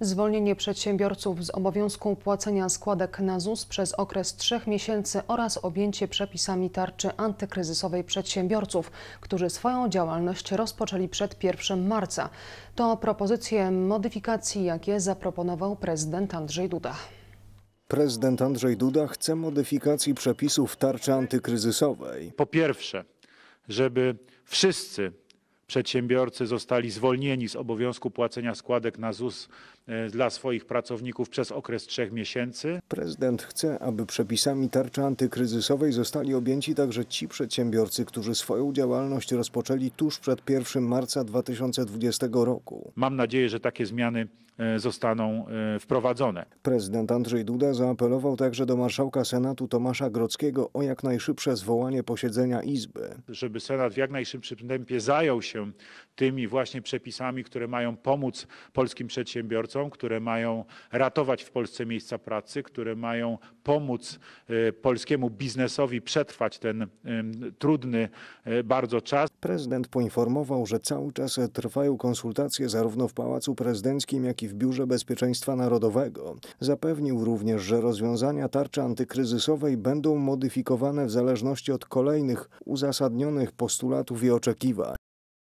zwolnienie przedsiębiorców z obowiązku płacenia składek na ZUS przez okres trzech miesięcy oraz objęcie przepisami tarczy antykryzysowej przedsiębiorców, którzy swoją działalność rozpoczęli przed 1 marca. To propozycje modyfikacji, jakie zaproponował prezydent Andrzej Duda. Prezydent Andrzej Duda chce modyfikacji przepisów tarczy antykryzysowej. Po pierwsze, żeby wszyscy przedsiębiorcy zostali zwolnieni z obowiązku płacenia składek na ZUS e, dla swoich pracowników przez okres trzech miesięcy. Prezydent chce, aby przepisami tarczy antykryzysowej zostali objęci także ci przedsiębiorcy, którzy swoją działalność rozpoczęli tuż przed 1 marca 2020 roku. Mam nadzieję, że takie zmiany e, zostaną e, wprowadzone. Prezydent Andrzej Duda zaapelował także do marszałka Senatu Tomasza Grockiego o jak najszybsze zwołanie posiedzenia Izby. Żeby Senat w jak najszybszym tempie zajął się się tymi właśnie przepisami, które mają pomóc polskim przedsiębiorcom, które mają ratować w Polsce miejsca pracy, które mają pomóc y, polskiemu biznesowi przetrwać ten trudny y, bardzo czas. Prezydent poinformował, że cały czas trwają konsultacje zarówno w Pałacu Prezydenckim, jak i w Biurze Bezpieczeństwa Narodowego. Zapewnił również, że rozwiązania tarczy antykryzysowej będą modyfikowane w zależności od kolejnych uzasadnionych postulatów i oczekiwań.